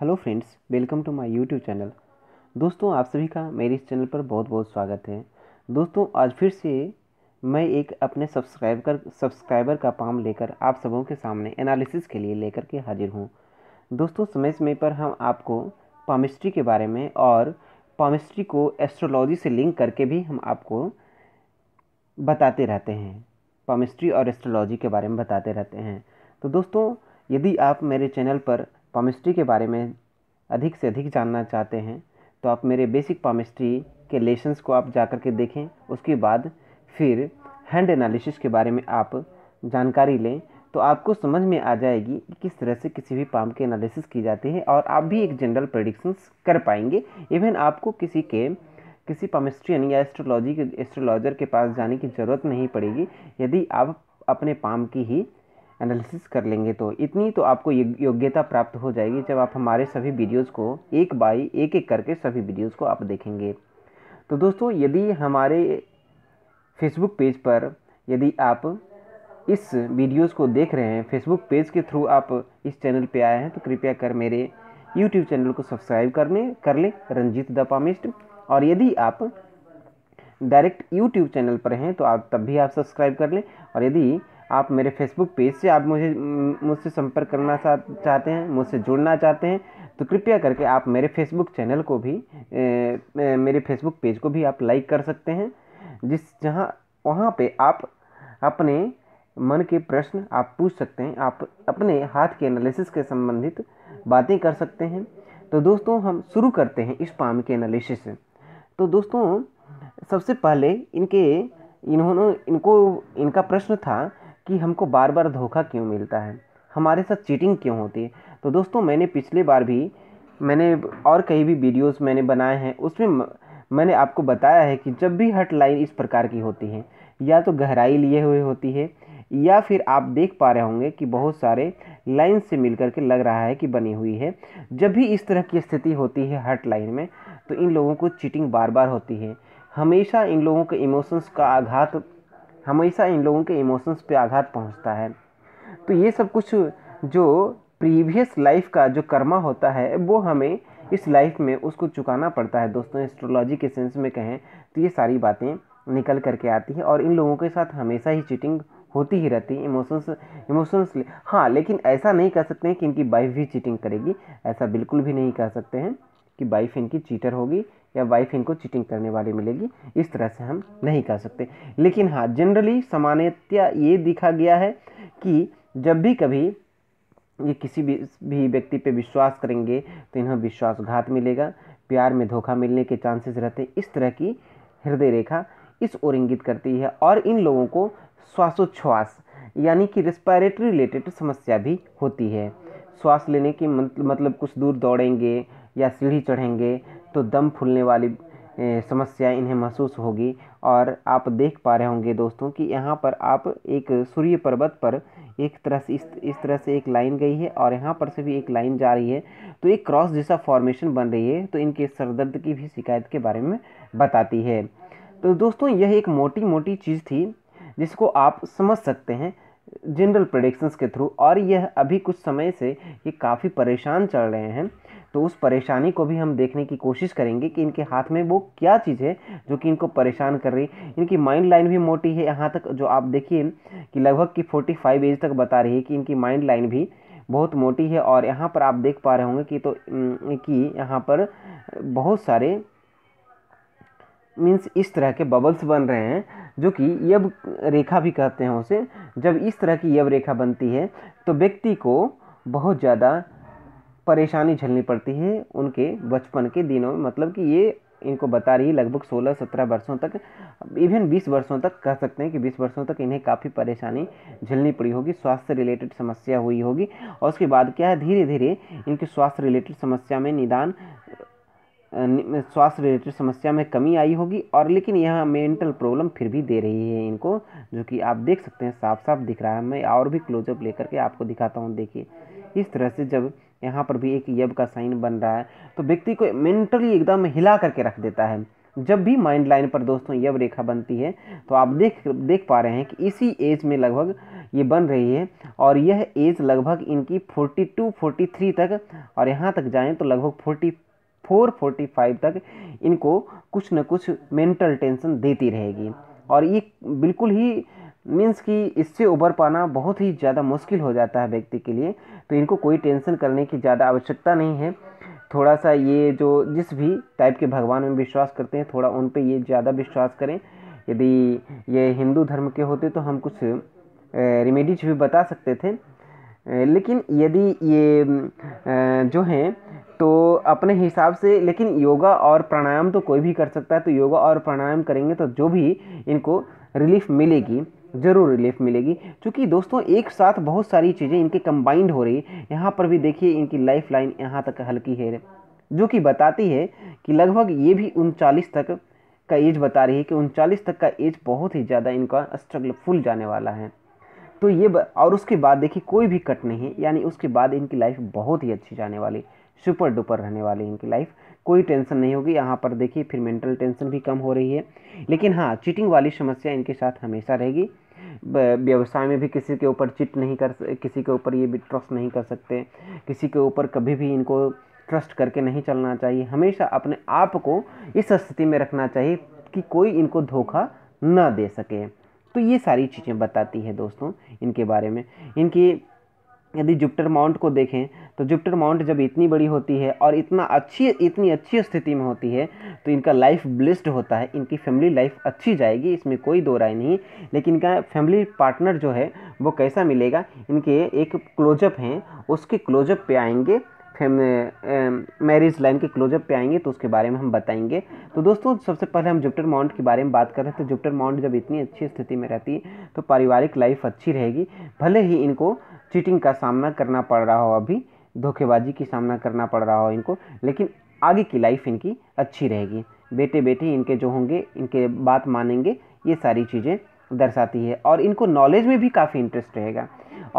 hello friends welcome to my YouTube channel दोस्तों आप सभी का मेरे इस चैनल पर बहुत बहुत स्वागत है दोस्तों आज फिर से मैं एक अपने सब्सक्राइबर सब्सक्राइबर का पाम लेकर आप सबों के सामने एनालिसिस के लिए लेकर के हाजिर हूँ दोस्तों समय समय पर हम आपको पामिस्ट्री के बारे में और पामिस्ट्री को एस्ट्रोलॉजी से लिंक करके भी हम आपको बताते रहते हैं पामिस्ट्री और एस्ट्रोलॉजी के बारे में बताते रहते हैं तो दोस्तों यदि आप मेरे चैनल पर पामिस्ट्री के बारे में अधिक से अधिक जानना चाहते हैं तो आप मेरे बेसिक पामिस्ट्री के लेसन्स को आप जा कर के देखें उसके बाद फिर हैंड एनालिसिस के बारे में आप जानकारी लें तो आपको समझ में आ जाएगी कि किस तरह से किसी भी पाम के एनालिसिस की जाती है और आप भी एक जनरल प्रडिक्शंस कर पाएंगे इवन आपको किसी के किसी पामिस्ट्रियन या एस्ट्रोलॉजी के एस्ट्रोलॉजर के पास जाने की ज़रूरत नहीं पड़ेगी यदि आप अपने पाम की ही एनालिसिस कर लेंगे तो इतनी तो आपको योग्यता प्राप्त हो जाएगी जब आप हमारे सभी वीडियोस को एक बाई एक एक करके सभी वीडियोस को आप देखेंगे तो दोस्तों यदि हमारे फेसबुक पेज पर यदि आप इस वीडियोस को देख रहे हैं फेसबुक पेज के थ्रू आप इस चैनल पर आए हैं तो कृपया कर मेरे यूट्यूब चैनल को सब्सक्राइब करने कर लें रंजीत द पामिस्ट और यदि आप डायरेक्ट यूट्यूब चैनल पर हैं तो आप तब भी आप सब्सक्राइब कर लें और यदि आप मेरे फेसबुक पेज से आप मुझे मुझसे संपर्क करना चाहते हैं मुझसे जुड़ना चाहते हैं तो कृपया करके आप मेरे फेसबुक चैनल को भी ए, मेरे फेसबुक पेज को भी आप लाइक कर सकते हैं जिस जहाँ वहाँ पे आप अपने मन के प्रश्न आप पूछ सकते हैं आप अपने हाथ के एनालिसिस के संबंधित बातें कर सकते हैं तो दोस्तों हम शुरू करते हैं इस पाम के एनालिसिस तो दोस्तों सबसे पहले इनके इन्होंने इनको इनका प्रश्न था कि हमको बार बार धोखा क्यों मिलता है हमारे साथ चीटिंग क्यों होती है तो दोस्तों मैंने पिछले बार भी मैंने और कई भी वीडियोस मैंने बनाए हैं उसमें मैंने आपको बताया है कि जब भी हट लाइन इस प्रकार की होती है या तो गहराई लिए हुए होती है या फिर आप देख पा रहे होंगे कि बहुत सारे लाइन से मिल के लग रहा है कि बनी हुई है जब भी इस तरह की स्थिति होती है हट लाइन में तो इन लोगों को चीटिंग बार बार होती है हमेशा इन लोगों के इमोशंस का आघात हमेशा इन लोगों के इमोशंस पे आघात पहुंचता है तो ये सब कुछ जो प्रीवियस लाइफ का जो कर्मा होता है वो हमें इस लाइफ में उसको चुकाना पड़ता है दोस्तों एस्ट्रोलॉजी के सेंस में कहें तो ये सारी बातें निकल करके आती है और इन लोगों के साथ हमेशा ही चीटिंग होती ही रहती है इमोशंस इमोशंस हाँ लेकिन ऐसा नहीं कह सकते हैं कि इनकी वाइफ भी चीटिंग करेगी ऐसा बिल्कुल भी नहीं कह सकते हैं कि वाइफ इनकी चीटर होगी या वाइफ इनको चीटिंग करने वाली मिलेगी इस तरह से हम नहीं कर सकते लेकिन हाँ जनरली सामान्यतया ये देखा गया है कि जब भी कभी ये किसी भी भी व्यक्ति पे विश्वास करेंगे तो इन्हें विश्वासघात मिलेगा प्यार में धोखा मिलने के चांसेस रहते हैं इस तरह की हृदय रेखा इस ओर इंगित करती है और इन लोगों को श्वासोच्छ्वास यानी कि रेस्पायरेटरी रिलेटेड समस्या भी होती है श्वास लेने की मतलब कुछ दूर दौड़ेंगे या सीढ़ी चढ़ेंगे तो दम फूलने वाली समस्या इन्हें महसूस होगी और आप देख पा रहे होंगे दोस्तों कि यहाँ पर आप एक सूर्य पर्वत पर एक तरह से इस इस तरह से एक लाइन गई है और यहाँ पर से भी एक लाइन जा रही है तो एक क्रॉस जैसा फॉर्मेशन बन रही है तो इनके सरदर्द की भी शिकायत के बारे में बताती है तो दोस्तों यह एक मोटी मोटी चीज़ थी जिसको आप समझ सकते हैं जनरल प्रडिक्शंस के थ्रू और यह अभी कुछ समय से ये काफ़ी परेशान चल रहे हैं तो उस परेशानी को भी हम देखने की कोशिश करेंगे कि इनके हाथ में वो क्या चीज़ है जो कि इनको परेशान कर रही इनकी माइंड लाइन भी मोटी है यहाँ तक जो आप देखिए कि लगभग कि 45 एज तक बता रही है कि इनकी माइंड लाइन भी बहुत मोटी है और यहाँ पर आप देख पा रहे होंगे कि तो कि यहाँ पर बहुत सारे मीन्स इस तरह के बबल्स बन रहे हैं जो कि यव रेखा भी कहते हैं उसे जब इस तरह की यव रेखा बनती है तो व्यक्ति को बहुत ज़्यादा परेशानी झेलनी पड़ती है उनके बचपन के दिनों में मतलब कि ये इनको बता रही है लगभग 16-17 वर्षों तक इवन 20 वर्षों तक कह सकते हैं कि 20 वर्षों तक इन्हें काफ़ी परेशानी झेलनी पड़ी होगी स्वास्थ्य रिलेटेड समस्या हुई होगी और उसके बाद क्या है धीरे धीरे इनके स्वास्थ्य रिलेटेड समस्या में निदान स्वास्थ्य रिलेटेड समस्या में कमी आई होगी और लेकिन यह मेंटल प्रॉब्लम फिर भी दे रही है इनको जो कि आप देख सकते हैं साफ साफ दिख रहा है मैं और भी क्लोजअप लेकर के आपको दिखाता हूँ देखिए इस तरह से जब यहाँ पर भी एक यब का साइन बन रहा है तो व्यक्ति को मेंटली एकदम हिला करके रख देता है जब भी माइंड लाइन पर दोस्तों यब रेखा बनती है तो आप देख देख पा रहे हैं कि इसी एज में लगभग ये बन रही है और यह एज लगभग इनकी 42, 43 तक और यहाँ तक जाएं तो लगभग फोर फोर्टी फाइव तक इनको कुछ न कुछ मेंटल टेंशन देती रहेगी और ये बिल्कुल ही मीन्स कि इससे उबर पाना बहुत ही ज़्यादा मुश्किल हो जाता है व्यक्ति के लिए तो इनको कोई टेंशन करने की ज़्यादा आवश्यकता नहीं है थोड़ा सा ये जो जिस भी टाइप के भगवान में विश्वास करते हैं थोड़ा उन पर ये ज़्यादा विश्वास करें यदि ये हिंदू धर्म के होते तो हम कुछ रेमेडीज भी बता सकते थे लेकिन यदि ये जो हैं तो अपने हिसाब से लेकिन योगा और प्राणायाम तो कोई भी कर सकता है तो योगा और प्राणायाम करेंगे तो जो भी इनको रिलीफ मिलेगी ज़रूर रिलीफ मिलेगी क्योंकि दोस्तों एक साथ बहुत सारी चीज़ें इनके कंबाइंड हो रही है यहाँ पर भी देखिए इनकी लाइफ लाइन यहाँ तक हल्की है जो कि बताती है कि लगभग ये भी उनचालीस तक का एज बता रही है कि उनचालीस तक का एज बहुत ही ज़्यादा इनका स्ट्रगल फुल जाने वाला है तो ये और उसके बाद देखिए कोई भी कट नहीं है यानी उसके बाद इनकी लाइफ बहुत ही अच्छी जाने वाली सुपर डुपर रहने वाली इनकी लाइफ कोई टेंशन नहीं होगी यहाँ पर देखिए फिर मेंटल टेंशन भी कम हो रही है लेकिन हाँ चीटिंग वाली समस्या इनके साथ हमेशा रहेगी व्यवसाय में भी किसी के ऊपर चिट नहीं कर किसी के ऊपर ये भी ट्रस्ट नहीं कर सकते किसी के ऊपर कभी भी इनको ट्रस्ट करके नहीं चलना चाहिए हमेशा अपने आप को इस स्थिति में रखना चाहिए कि कोई इनको धोखा ना दे सके तो ये सारी चीज़ें बताती है दोस्तों इनके बारे में इनकी यदि जुपिटर माउंट को देखें तो जुपिटर माउंट जब इतनी बड़ी होती है और इतना अच्छी इतनी अच्छी स्थिति में होती है तो इनका लाइफ ब्लिस्ड होता है इनकी फैमिली लाइफ अच्छी जाएगी इसमें कोई दो राय नहीं लेकिन इनका फैमिली पार्टनर जो है वो कैसा मिलेगा इनके एक क्लोजअप हैं उसके क्लोजअप पे आएंगे मैरिज लाइन के क्लोजअप पे आएंगे तो उसके बारे में हम बताएंगे तो दोस्तों सबसे पहले हम जुपिटर माउंट के बारे में बात कर रहे हैं तो जुपिटर माउंट जब इतनी अच्छी स्थिति में रहती है तो पारिवारिक लाइफ अच्छी रहेगी भले ही इनको चीटिंग का सामना करना पड़ रहा हो अभी धोखेबाजी की सामना करना पड़ रहा हो इनको लेकिन आगे की लाइफ इनकी अच्छी रहेगी बेटे बेटे इनके जो होंगे इनके बात मानेंगे ये सारी चीज़ें दर्शाती है और इनको नॉलेज में भी काफ़ी इंटरेस्ट रहेगा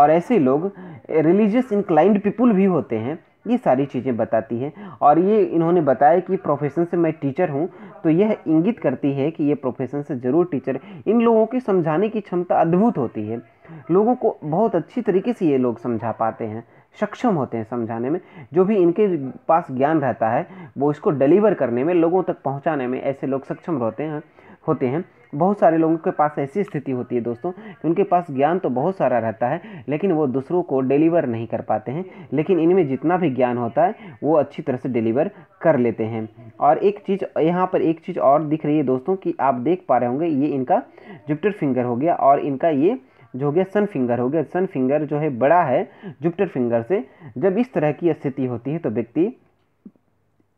और ऐसे लोग रिलीजियस इंक्लाइंड पीपुल भी होते हैं ये सारी चीज़ें बताती है और ये इन्होंने बताया कि प्रोफेशन से मैं टीचर हूँ तो यह इंगित करती है कि ये प्रोफेशन से ज़रूर टीचर इन लोगों की समझाने की क्षमता अद्भुत होती है लोगों को बहुत अच्छी तरीके से ये लोग समझा पाते हैं सक्षम होते हैं समझाने में जो भी इनके पास ज्ञान रहता है वो इसको डिलीवर करने में लोगों तक पहुंचाने में ऐसे लोग सक्षम रहते हैं होते हैं बहुत सारे लोगों के पास ऐसी स्थिति होती है दोस्तों कि उनके पास ज्ञान तो बहुत सारा रहता है लेकिन वो दूसरों को डिलीवर नहीं कर पाते हैं लेकिन इनमें जितना भी ज्ञान होता है वो अच्छी तरह से डिलीवर कर लेते हैं और एक चीज़ यहाँ पर एक चीज़ और दिख रही है दोस्तों कि आप देख पा रहे होंगे ये इनका जुपिटर फिंगर हो गया और इनका ये जो हो गया सन फिंगर हो गया सन फिंगर जो है बड़ा है जुपिटर फिंगर से जब इस तरह की स्थिति होती है तो व्यक्ति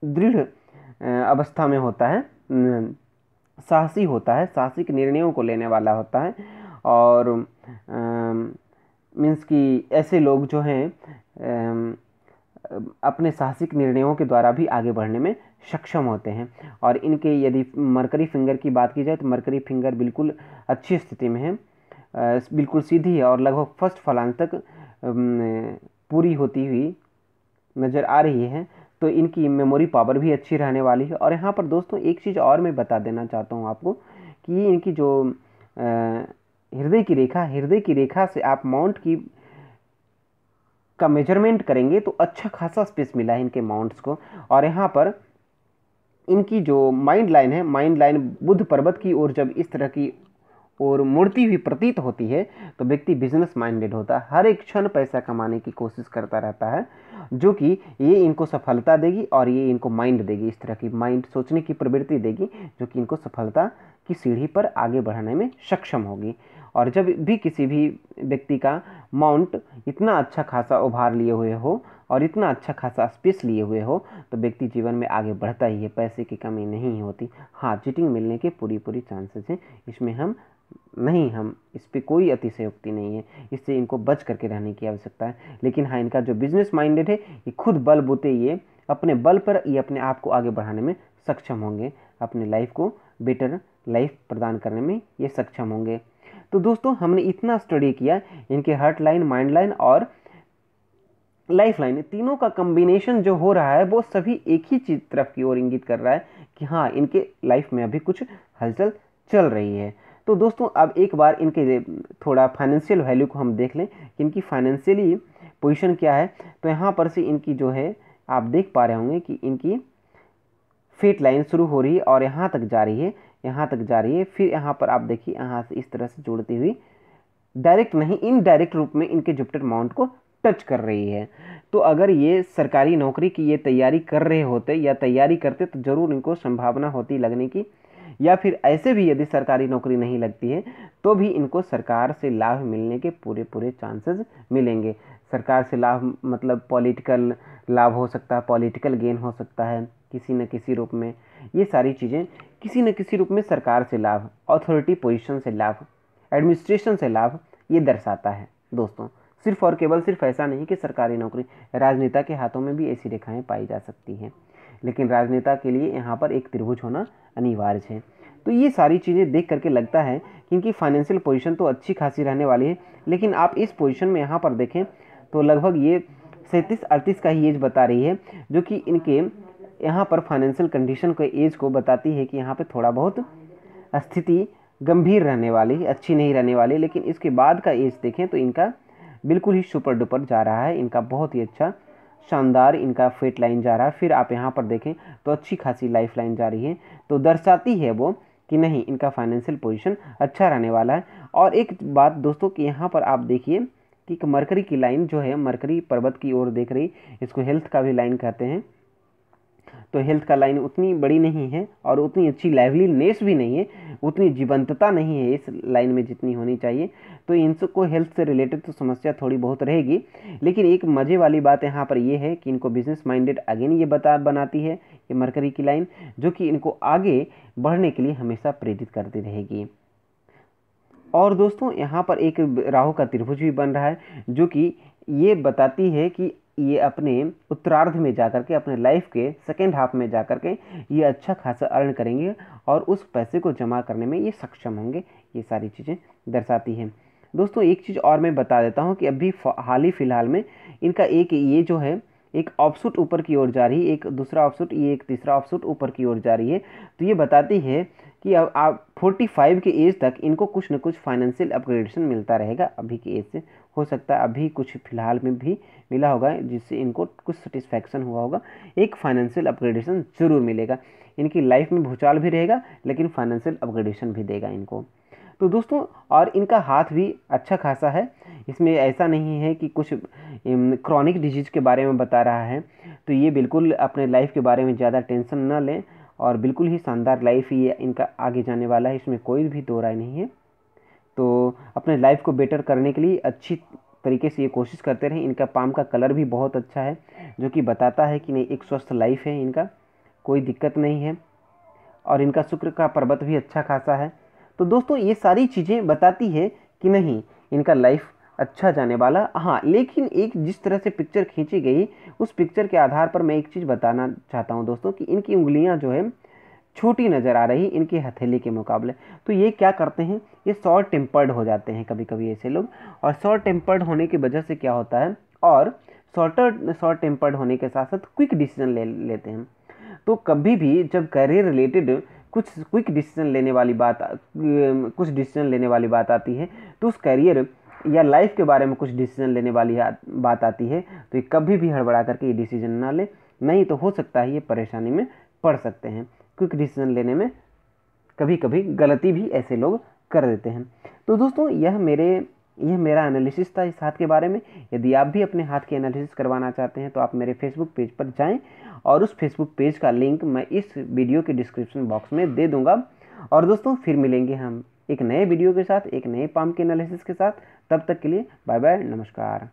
दृढ़ अवस्था में होता है साहसी होता है साहसिक निर्णयों को लेने वाला होता है और मीन्स कि ऐसे लोग जो हैं अपने साहसिक निर्णयों के द्वारा भी आगे बढ़ने में सक्षम होते हैं और इनके यदि मरकरी फिंगर की बात की जाए तो मरकरी फिंगर बिल्कुल अच्छी स्थिति में है बिल्कुल सीधी है और लगभग फर्स्ट फलांग तक पूरी होती हुई नज़र आ रही है तो इनकी मेमोरी पावर भी अच्छी रहने वाली है और यहाँ पर दोस्तों एक चीज़ और मैं बता देना चाहता हूँ आपको कि इनकी जो हृदय की रेखा हृदय की रेखा से आप माउंट की का मेजरमेंट करेंगे तो अच्छा खासा स्पेस मिला है इनके माउंट्स को और यहाँ पर इनकी जो माइंड लाइन है माइंड लाइन बुद्ध पर्वत की ओर जब इस तरह की और मूर्ति भी प्रतीत होती है तो व्यक्ति बिजनेस माइंडेड होता है हर एक क्षण पैसा कमाने की कोशिश करता रहता है जो कि ये इनको सफलता देगी और ये इनको माइंड देगी इस तरह की माइंड सोचने की प्रवृत्ति देगी जो कि इनको सफलता की सीढ़ी पर आगे बढ़ने में सक्षम होगी और जब भी किसी भी व्यक्ति का माउंट इतना अच्छा खासा उभार लिए हुए हो और इतना अच्छा खासा स्पेस लिए हुए हो तो व्यक्ति जीवन में आगे बढ़ता ही है पैसे की कमी नहीं होती हाँ चीटिंग मिलने के पूरी पूरी चांसेस हैं इसमें हम नहीं हम इस पर कोई अतिशयोक्ति नहीं है इससे इनको बच करके रहने की आवश्यकता है लेकिन हाँ इनका जो बिजनेस माइंडेड है ये खुद बल बोते ये अपने बल पर ये अपने आप को आगे बढ़ाने में सक्षम होंगे अपने लाइफ को बेटर लाइफ प्रदान करने में ये सक्षम होंगे तो दोस्तों हमने इतना स्टडी किया इनके हर्ट लाइन माइंड लाइन और लाइफ लाइन तीनों का कम्बिनेशन जो हो रहा है वो सभी एक ही चीज तरफ की ओर इंगित कर रहा है कि हाँ इनके लाइफ में अभी कुछ हलचल चल रही है तो दोस्तों अब एक बार इनके थोड़ा फाइनेंशियल वैल्यू को हम देख लें कि इनकी फाइनेंशियली पोजीशन क्या है तो यहाँ पर से इनकी जो है आप देख पा रहे होंगे कि इनकी फेट लाइन शुरू हो रही है और यहाँ तक जा रही है यहाँ तक जा रही है फिर यहाँ पर आप देखिए यहाँ से इस तरह से जोड़ती हुई डायरेक्ट नहीं इनडायरेक्ट रूप में इनके जुपिटर माउंट को टच कर रही है तो अगर ये सरकारी नौकरी की ये तैयारी कर रहे होते या तैयारी करते तो ज़रूर इनको संभावना होती लगने की या फिर ऐसे भी यदि सरकारी नौकरी नहीं लगती है तो भी इनको सरकार से लाभ मिलने के पूरे पूरे चांसेस मिलेंगे सरकार से लाभ मतलब पॉलिटिकल लाभ हो सकता है पॉलिटिकल गेन हो सकता है किसी न किसी रूप में ये सारी चीज़ें किसी न किसी रूप में सरकार से लाभ अथॉरिटी पोजिशन से लाभ एडमिनिस्ट्रेशन से लाभ ये दर्शाता है दोस्तों सिर्फ और केवल सिर्फ ऐसा नहीं कि सरकारी नौकरी राजनेता के हाथों में भी ऐसी रेखाएँ पाई जा सकती हैं लेकिन राजनेता के लिए यहाँ पर एक त्रिभुज होना अनिवार्य है तो ये सारी चीज़ें देख करके लगता है कि इनकी फाइनेंशियल पोजीशन तो अच्छी खासी रहने वाली है लेकिन आप इस पोजीशन में यहाँ पर देखें तो लगभग ये सैंतीस अड़तीस का ही एज बता रही है जो कि इनके यहाँ पर फाइनेंशियल कंडीशन के एज को बताती है कि यहाँ पर थोड़ा बहुत स्थिति गंभीर रहने वाली अच्छी नहीं रहने वाली लेकिन इसके बाद का एज देखें तो इनका बिल्कुल ही सुपर डुपर जा रहा है इनका बहुत ही अच्छा शानदार इनका फेट लाइन जा रहा है फिर आप यहाँ पर देखें तो अच्छी खासी लाइफ लाइन जा रही है तो दर्शाती है वो कि नहीं इनका फाइनेंशियल पोजिशन अच्छा रहने वाला है और एक बात दोस्तों कि यहाँ पर आप देखिए कि मरकरी की लाइन जो है मरकरी पर्वत की ओर देख रही इसको हेल्थ का भी लाइन कहते हैं तो हेल्थ का लाइन उतनी बड़ी नहीं है और उतनी अच्छी लाइवलीनेस भी नहीं है उतनी जीवंतता नहीं है इस लाइन में जितनी होनी चाहिए तो इन सबको हेल्थ से रिलेटेड तो समस्या थोड़ी बहुत रहेगी लेकिन एक मज़े वाली बात यहाँ पर यह है कि इनको बिजनेस माइंडेड अगेन ये बता बनाती है ये मरकरी की लाइन जो कि इनको आगे बढ़ने के लिए हमेशा प्रेरित करती रहेगी और दोस्तों यहाँ पर एक राहु का त्रिभुज भी बन रहा है जो कि ये बताती है कि ये अपने उत्तरार्ध में जा कर के अपने लाइफ के सेकेंड हाफ में जा कर के ये अच्छा खासा अर्न करेंगे और उस पैसे को जमा करने में ये सक्षम होंगे ये सारी चीज़ें दर्शाती हैं दोस्तों एक चीज़ और मैं बता देता हूँ कि अभी हाल ही फ़िलहाल में इनका एक ये जो है एक ऑफसूट ऊपर की ओर जा रही है एक दूसरा ऑफसूट ये एक तीसरा ऑफसूट ऊपर की ओर जा रही है तो ये बताती है कि अब आप फोर्टी फाइव के एज तक इनको कुछ ना कुछ फाइनेंशियल अपग्रेडेशन मिलता रहेगा अभी के एज से हो सकता है अभी कुछ फ़िलहाल में भी मिला होगा जिससे इनको कुछ सेटिस्फैक्शन हुआ होगा एक फाइनेंशियल अपग्रेडेशन ज़रूर मिलेगा इनकी लाइफ में भूचाल भी रहेगा लेकिन फाइनेंशियल अपग्रेडेशन भी देगा इनको तो दोस्तों और इनका हाथ भी अच्छा खासा है इसमें ऐसा नहीं है कि कुछ क्रॉनिक डिजीज़ के बारे में बता रहा है तो ये बिल्कुल अपने लाइफ के बारे में ज़्यादा टेंशन ना लें और बिल्कुल ही शानदार लाइफ ये इनका आगे जाने वाला है इसमें कोई भी दो राय नहीं है तो अपने लाइफ को बेटर करने के लिए अच्छी तरीके से ये कोशिश करते रहें इनका पाम का कलर भी बहुत अच्छा है जो कि बताता है कि नहीं एक स्वस्थ लाइफ है इनका कोई दिक्कत नहीं है और इनका शुक्र का पर्वत भी अच्छा खासा है तो दोस्तों ये सारी चीज़ें बताती है कि नहीं इनका लाइफ अच्छा जाने वाला हाँ लेकिन एक जिस तरह से पिक्चर खींची गई उस पिक्चर के आधार पर मैं एक चीज़ बताना चाहता हूँ दोस्तों कि इनकी उंगलियाँ जो है छोटी नज़र आ रही इनकी हथेली के मुकाबले तो ये क्या करते हैं ये शॉर्ट टेम्पर्ड हो जाते हैं कभी कभी ऐसे लोग और शॉर्ट टेम्पर्ड होने की वजह से क्या होता है और शॉर्टर शॉर्ट टेम्पर्ड होने के साथ साथ क्विक डिसीजन ले लेते हैं तो कभी भी जब करियर रिलेटेड कुछ क्विक डिसीजन लेने वाली बात कुछ डिसीजन लेने वाली बात आती है तो उस करियर या लाइफ के बारे में कुछ डिसीजन लेने वाली बात आती है तो ये कभी भी हड़बड़ा करके ये डिसीजन ना ले नहीं तो हो सकता है ये परेशानी में पड़ सकते हैं क्विक डिसीजन लेने में कभी कभी गलती भी ऐसे लोग कर देते हैं तो दोस्तों यह मेरे यह मेरा एनालिसिस था इस हाथ के बारे में यदि आप भी अपने हाथ की एनालिसिस करवाना चाहते हैं तो आप मेरे फेसबुक पेज पर जाएं और उस फेसबुक पेज का लिंक मैं इस वीडियो के डिस्क्रिप्शन बॉक्स में दे दूंगा और दोस्तों फिर मिलेंगे हम एक नए वीडियो के साथ एक नए पाम के एनालिसिस के साथ तब तक के लिए बाय बाय नमस्कार